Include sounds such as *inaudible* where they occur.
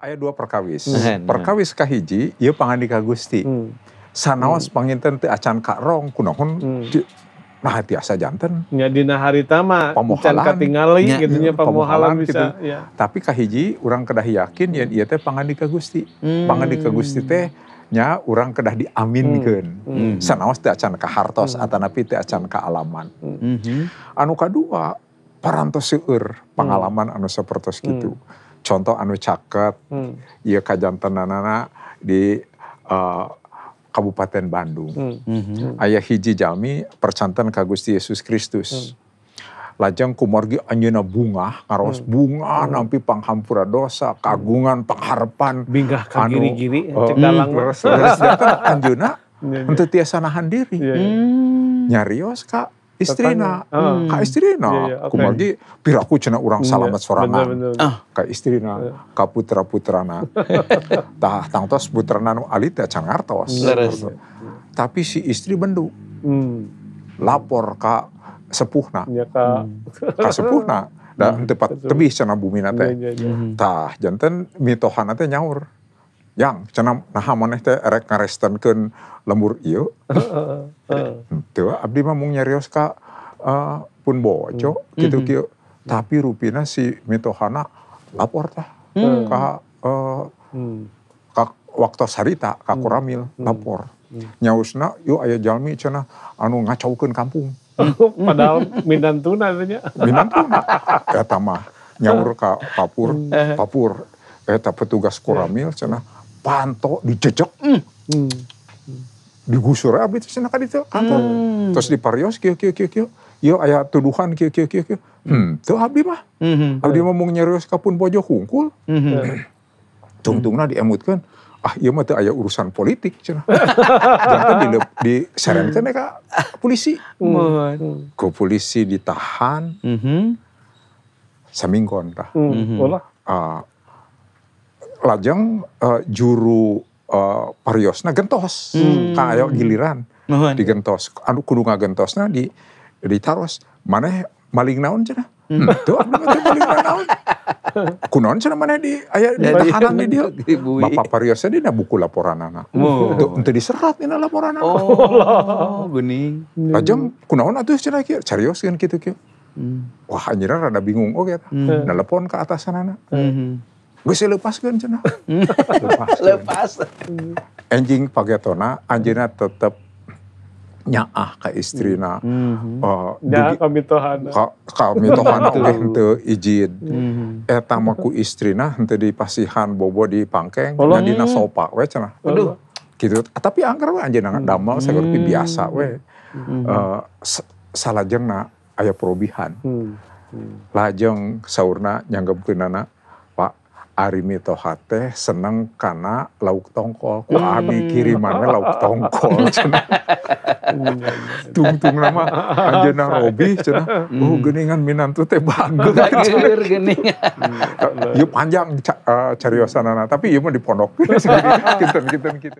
Ayah dua perkawis. Nah, nah. Hmm. Perkawis kahiji, iya pangani Kagusti. Gusti. Sanawas hmm. panginten ti acan kak rong kunahun hmm. nah tiasa janten. Ya dina Hari Tama. acan katingali ya, gitu nya pamohalan bisa. Gitu. Ya. Tapi kahiji orang kedah yakin ya iya teh pangani Kagusti. Gusti. Hmm. Pangandi teh nya orang kedah diaminkan. Hmm. Hmm. hmm. Sanawas ti acan ka hartos atau hmm. atanapi ti acan ka alaman. Hmm. Mhm. Anu kadua parantos siur pengalaman hmm. anu sepertos gitu. Hmm contoh anu caket hmm. iya tenanana di uh, Kabupaten Bandung hmm. Mhm. ayah hiji jami percantan ke Gusti Yesus Kristus hmm. lajeng kumorgi anjeuna bunga ngaros hmm. bunga hmm. nampi panghampura dosa kagungan pengharapan binggah ka anu, giri-giri uh, oh, cegalang hmm, untuk anjeuna *laughs* iya, iya. tiasa nahan diri yeah, iya. hmm. yeah. nyarios kak istrina uh, ka ah. hmm. istrina iya, yeah, kumagi piraku cina orang iya, salamat sorangan bener, ka istrina ah. kak iya. ka *laughs* putra putrana tah tangtos putrana nu alita ya cangartos tapi si istri bendu hmm. lapor ka sepuhna ya, ka. Hmm. sepuhna dah tepat tebih cina bumi nate tah janten mitohana teh nyaur yang cenah naha maneh teh ngarestan kan lembur iyo, itu hmm, abdi mah mung nyarios ka eh, pun bojo hmm. gitu hmm. kyo Tapi rupina si mitohana lapor tah hmm. ka uh, ka waktu sarita ka kuramil lapor. Nyausna yuk ayah jalmi cenah anu ngacaukeun kampung. *laughs* Padahal Minantuna nya. Minantuna. Eta mah nyaur ka Papur, Papur eta petugas kuramil cenah dipantau, dijejek. Mm. Digusur abdi hmm. terus nak itu kantor. Mm. Terus di parios kio kio kio kio, Yo ayah tuduhan kio kio kio kio, Hmm, itu abdi mah. Mm -hmm. Abdi mah mung nyerios kapun pojok hungkul. Mm -hmm. *clears throat* ah iya mah itu ayah urusan politik cenah. *laughs* Jangan di di sarankeun mereka polisi. Mm. Ke polisi ditahan. Mm -hmm. seminggu entah. Mm -hmm. Uh, lajeng uh, juru uh, eh, pariosna gentos hmm. kang ayo giliran di digentos anu kudu ngagentosna di ditaros maneh maling naon cenah hmm. hmm tuh anu maling naon *laughs* kunon cenah maneh di aya di tahanan di *laughs* dieu bapak pariosna dina buku laporan anak oh. teu diserat dina laporan anak oh geuning lajeng kunaon atuh cenah kieu kan kitu kieu hmm. wah anjirna rada bingung oke okay. hmm. nelpon ke atasan anak hmm. Gue sih lepas kan cina. *laughs* lepas. lepas. pakai tona anjingnya tetap nyaah ke istrina. Mm -hmm. uh, hmm. oh, Nyaah ka mitohana. Ka, izin mitohana hmm. eh, oke henteu ijin. Mm di bobo di pangkeng, oh, dan di nasopa we cina Aduh. Gitu. Tapi angker we anjeun mm. damel saya sageurupi biasa we. salah -hmm. ayah eh, salajengna aya saurna Mm -hmm. Lajeng saurna Arimi Toha seneng karena lauk tongkol. Ku hmm. abi kirimannya lauk tongkol. *laughs* Tung-tung nama Anjana Robi cenah. Hmm. Oh geningan minantu teh bagus. Bagus geningan. Yuk panjang cari eh, cariosanana. Tapi yuk mau di pondok. kita